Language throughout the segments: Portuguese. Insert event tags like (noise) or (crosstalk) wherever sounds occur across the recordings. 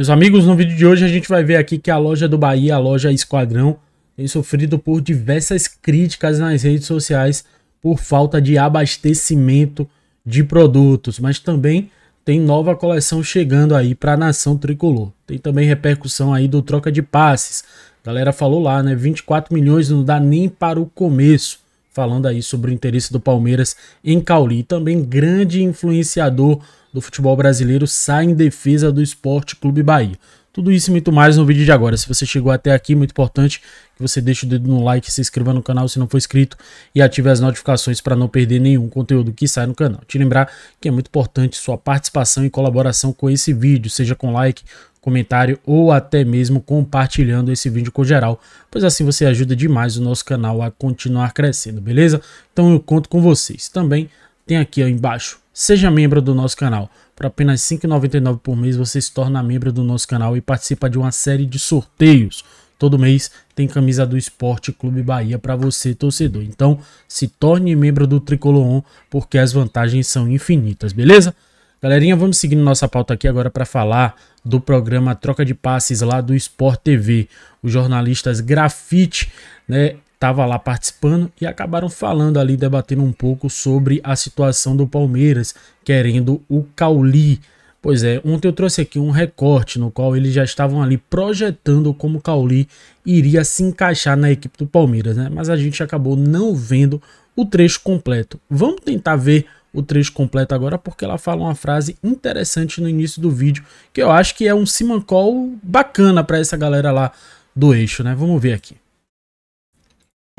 Meus amigos, no vídeo de hoje a gente vai ver aqui que a loja do Bahia, a loja Esquadrão, tem sofrido por diversas críticas nas redes sociais por falta de abastecimento de produtos, mas também tem nova coleção chegando aí para a nação tricolor. Tem também repercussão aí do troca de passes. A galera falou lá, né? 24 milhões não dá nem para o começo. Falando aí sobre o interesse do Palmeiras em Cauli. Também grande influenciador do futebol brasileiro sai em defesa do Esporte Clube Bahia. Tudo isso e muito mais no vídeo de agora. Se você chegou até aqui, muito importante que você deixe o dedo no like, se inscreva no canal se não for inscrito e ative as notificações para não perder nenhum conteúdo que sai no canal. Te lembrar que é muito importante sua participação e colaboração com esse vídeo, seja com like, comentário ou até mesmo compartilhando esse vídeo com geral, pois assim você ajuda demais o nosso canal a continuar crescendo, beleza? Então eu conto com vocês. Também tem aqui embaixo Seja membro do nosso canal. Por apenas R$ 5,99 por mês você se torna membro do nosso canal e participa de uma série de sorteios. Todo mês tem camisa do Esporte Clube Bahia para você, torcedor. Então, se torne membro do Tricolor On, porque as vantagens são infinitas, beleza? Galerinha, vamos seguindo nossa pauta aqui agora para falar do programa Troca de Passes lá do Sport TV. Os jornalistas Grafite né, estava lá participando e acabaram falando ali, debatendo um pouco sobre a situação do Palmeiras, querendo o Cauli. Pois é, ontem eu trouxe aqui um recorte no qual eles já estavam ali projetando como o Cauli iria se encaixar na equipe do Palmeiras, né? Mas a gente acabou não vendo o trecho completo. Vamos tentar ver o trecho completo agora, porque ela fala uma frase interessante no início do vídeo, que eu acho que é um simancol bacana para essa galera lá do eixo, né? Vamos ver aqui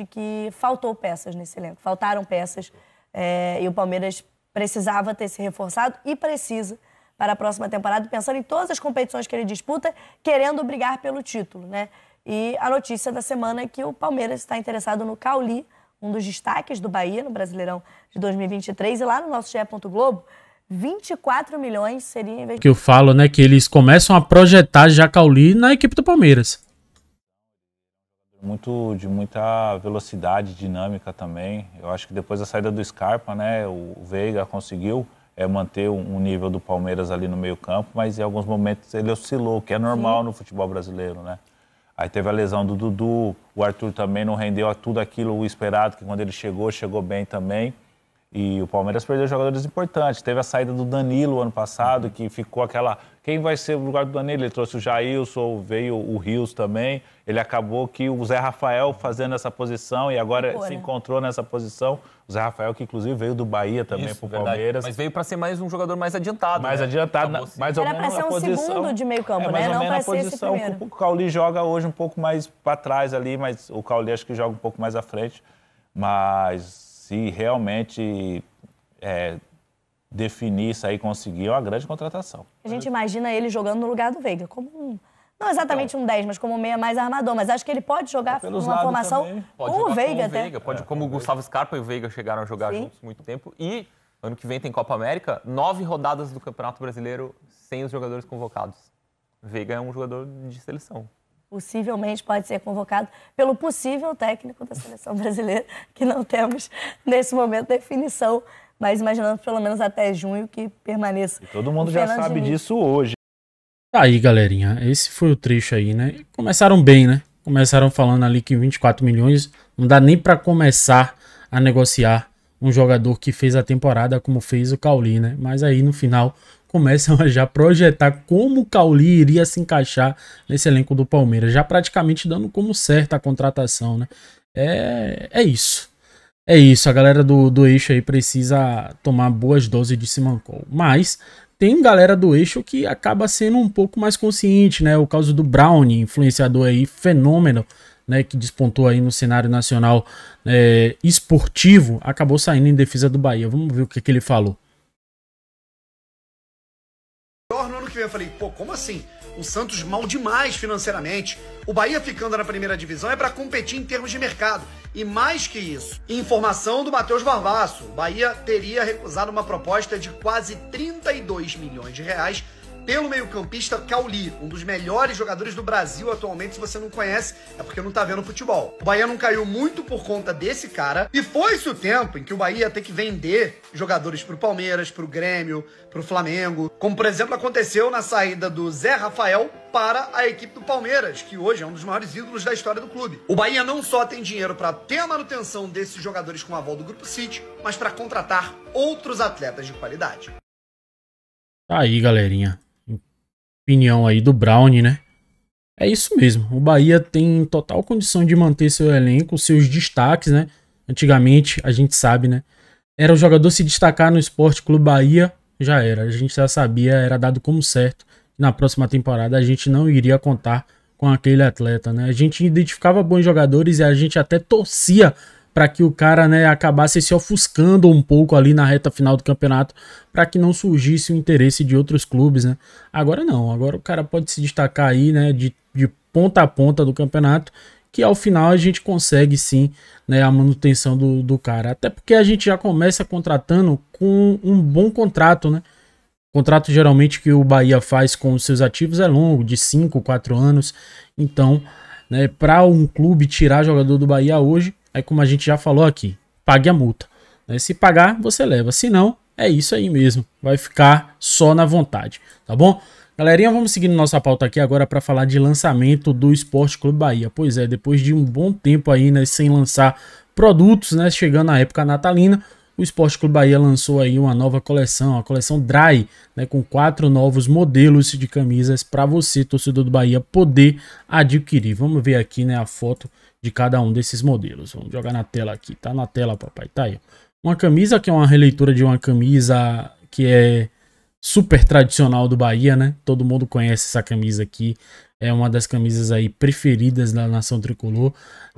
de que faltou peças nesse elenco, faltaram peças é, e o Palmeiras precisava ter se reforçado e precisa para a próxima temporada, pensando em todas as competições que ele disputa, querendo brigar pelo título, né? E a notícia da semana é que o Palmeiras está interessado no Cauli, um dos destaques do Bahia no Brasileirão de 2023. E lá no nosso GE. Globo, 24 milhões seria investido. Que eu falo, né? Que eles começam a projetar já Cauli na equipe do Palmeiras muito de muita velocidade dinâmica também. Eu acho que depois da saída do Scarpa, né, o Veiga conseguiu é, manter um nível do Palmeiras ali no meio-campo, mas em alguns momentos ele oscilou, o que é normal Sim. no futebol brasileiro, né? Aí teve a lesão do Dudu, o Arthur também não rendeu a tudo aquilo o esperado, que quando ele chegou, chegou bem também. E o Palmeiras perdeu jogadores importantes. Teve a saída do Danilo ano passado, que ficou aquela quem vai ser o lugar do Danilo? Ele trouxe o Jailson, veio o Rios também. Ele acabou que o Zé Rafael fazendo essa posição e agora se né? encontrou nessa posição. O Zé Rafael, que inclusive veio do Bahia também para o Palmeiras. Mas veio para ser mais um jogador mais adiantado. Mais né? adiantado, mais ou Era menos. Era para ser um posição, segundo de meio campo, é, mais né? Ou Não para ser esse primeiro. O Cauli joga hoje um pouco mais para trás ali, mas o Cauli acho que joga um pouco mais à frente. Mas se realmente. É, definir isso aí, conseguir, é uma grande contratação. A gente imagina ele jogando no lugar do Veiga, como um. Não exatamente então, um 10, mas como meia mais armador. Mas acho que ele pode jogar tá numa formação pode com o Veiga até. Veiga. Pode, é, como o Gustavo Scarpa e o Veiga chegaram a jogar Sim. juntos muito tempo. E ano que vem tem Copa América, nove rodadas do Campeonato Brasileiro sem os jogadores convocados. Veiga é um jogador de seleção possivelmente pode ser convocado pelo possível técnico da seleção (laughs) brasileira, que não temos nesse momento definição mas imaginando pelo menos até junho que permaneça. E todo mundo já sabe disso hoje. Tá aí, galerinha. Esse foi o trecho aí, né? Começaram bem, né? Começaram falando ali que 24 milhões não dá nem para começar a negociar um jogador que fez a temporada como fez o Cauli, né? Mas aí no final começam a já projetar como o Cauli iria se encaixar nesse elenco do Palmeiras, já praticamente dando como certa a contratação, né? É, é isso. É isso, a galera do, do eixo aí precisa tomar boas doses de Simancol. Mas tem galera do eixo que acaba sendo um pouco mais consciente, né? O caso do Brownie, influenciador aí, fenômeno, né? Que despontou aí no cenário nacional é, esportivo, acabou saindo em defesa do Bahia. Vamos ver o que, que ele falou. que veio eu falei, pô, como assim? O Santos mal demais financeiramente. O Bahia ficando na primeira divisão é para competir em termos de mercado. E mais que isso, informação do Matheus Barbaço, Bahia teria recusado uma proposta de quase 32 milhões de reais pelo meio-campista Cauli, um dos melhores jogadores do Brasil atualmente. Se você não conhece, é porque não tá vendo futebol. O Bahia não caiu muito por conta desse cara, e foi-se o tempo em que o Bahia tem que vender jogadores pro Palmeiras, pro Grêmio, pro Flamengo. Como, por exemplo, aconteceu na saída do Zé Rafael para a equipe do Palmeiras, que hoje é um dos maiores ídolos da história do clube. O Bahia não só tem dinheiro para ter a manutenção desses jogadores com a volta do Grupo City, mas para contratar outros atletas de qualidade. Tá aí, galerinha opinião aí do Brown, né? É isso mesmo. O Bahia tem total condição de manter seu elenco, seus destaques, né? Antigamente, a gente sabe, né? Era o jogador se destacar no Esporte Clube Bahia, já era. A gente já sabia, era dado como certo. Na próxima temporada a gente não iria contar com aquele atleta, né? A gente identificava bons jogadores e a gente até torcia para que o cara né, acabasse se ofuscando um pouco ali na reta final do campeonato, para que não surgisse o interesse de outros clubes. Né? Agora não, agora o cara pode se destacar aí né, de, de ponta a ponta do campeonato, que ao final a gente consegue sim né, a manutenção do, do cara. Até porque a gente já começa contratando com um bom contrato, né? O contrato geralmente que o Bahia faz com os seus ativos é longo, de 5, 4 anos. Então, né, para um clube tirar jogador do Bahia hoje, Aí, como a gente já falou aqui, pague a multa. Né? Se pagar, você leva. Se não, é isso aí mesmo. Vai ficar só na vontade, tá bom? Galerinha, vamos seguindo nossa pauta aqui agora para falar de lançamento do Esporte Clube Bahia. Pois é, depois de um bom tempo aí, né, sem lançar produtos, né, chegando a época natalina, o Esporte Clube Bahia lançou aí uma nova coleção, a coleção Dry, né, com quatro novos modelos de camisas para você, torcedor do Bahia, poder adquirir. Vamos ver aqui, né, a foto de cada um desses modelos. Vamos jogar na tela aqui, tá na tela, papai, tá aí. Uma camisa que é uma releitura de uma camisa que é super tradicional do Bahia, né? Todo mundo conhece essa camisa aqui. É uma das camisas aí preferidas da nação tricolor.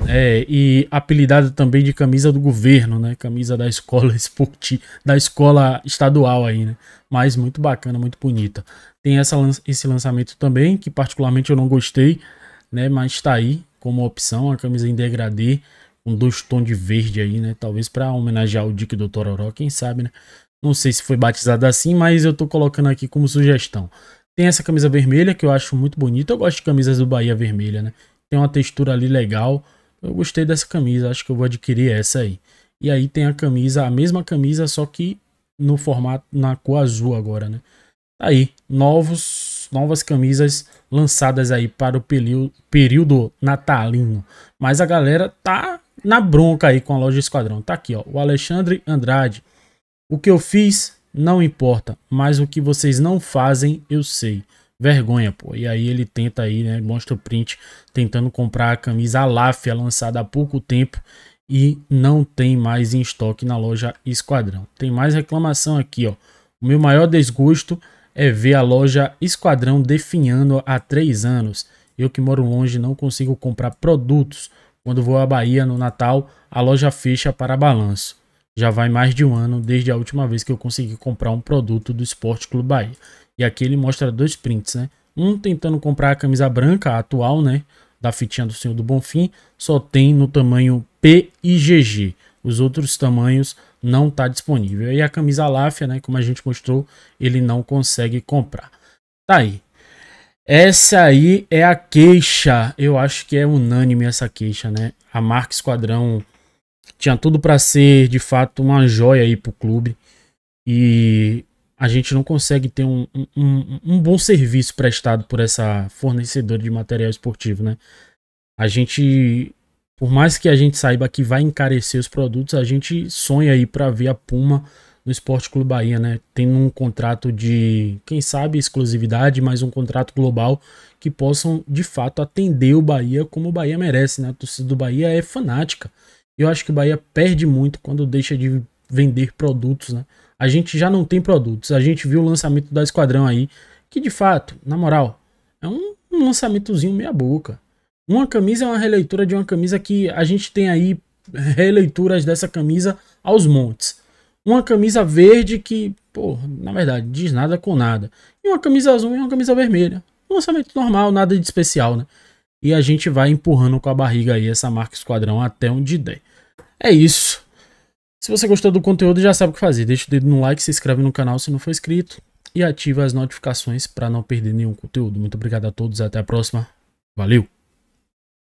É, e apelidada também de camisa do governo, né? Camisa da escola (laughs) esportiva, da escola estadual aí, né? Mas muito bacana, muito bonita. Tem essa, esse lançamento também, que particularmente eu não gostei, né? Mas tá aí como opção, a camisa em degradê com dois tons de verde aí, né? Talvez para homenagear o Dick do Tororó, quem sabe, né? Não sei se foi batizada assim, mas eu tô colocando aqui como sugestão. Tem essa camisa vermelha que eu acho muito bonita. Eu gosto de camisas do Bahia vermelha, né? Tem uma textura ali legal. Eu gostei dessa camisa, acho que eu vou adquirir essa aí. E aí tem a camisa, a mesma camisa, só que no formato na cor azul agora, né? Tá aí, novos, novas camisas lançadas aí para o período, natalino. Mas a galera tá na bronca aí com a loja Esquadrão. Tá aqui, ó, o Alexandre Andrade. O que eu fiz não importa, mas o que vocês não fazem eu sei. Vergonha, pô. E aí ele tenta aí, né, mostra o print tentando comprar a camisa Aláfia é lançada há pouco tempo e não tem mais em estoque na loja Esquadrão. Tem mais reclamação aqui, ó. O meu maior desgosto é ver a loja Esquadrão definhando há três anos. Eu que moro longe não consigo comprar produtos. Quando vou à Bahia no Natal, a loja fecha para balanço. Já vai mais de um ano desde a última vez que eu consegui comprar um produto do Esporte Clube Bahia. E aqui ele mostra dois prints, né? Um tentando comprar a camisa branca, a atual, né? Da fitinha do Senhor do Bonfim, só tem no tamanho P e GG. Os outros tamanhos não está disponível. E a camisa Láfia, né, como a gente mostrou, ele não consegue comprar. Tá aí. Essa aí é a queixa. Eu acho que é unânime essa queixa, né? A marca Esquadrão tinha tudo para ser, de fato, uma joia aí pro clube. E a gente não consegue ter um, um, um bom serviço prestado por essa fornecedora de material esportivo, né? A gente por mais que a gente saiba que vai encarecer os produtos, a gente sonha aí para ver a Puma no Esporte Clube Bahia, né? Tendo um contrato de, quem sabe, exclusividade, mas um contrato global que possam de fato atender o Bahia como o Bahia merece, né? A torcida do Bahia é fanática. Eu acho que o Bahia perde muito quando deixa de vender produtos, né? A gente já não tem produtos. A gente viu o lançamento da Esquadrão aí, que de fato, na moral, é um, um lançamentozinho meia boca. Uma camisa é uma releitura de uma camisa que a gente tem aí releituras dessa camisa aos montes. Uma camisa verde que, pô, na verdade, diz nada com nada. E uma camisa azul e uma camisa vermelha. Um lançamento normal, nada de especial, né? E a gente vai empurrando com a barriga aí essa marca Esquadrão até onde der. É isso. Se você gostou do conteúdo, já sabe o que fazer. Deixa o dedo no like, se inscreve no canal se não for inscrito e ativa as notificações para não perder nenhum conteúdo. Muito obrigado a todos, até a próxima. Valeu!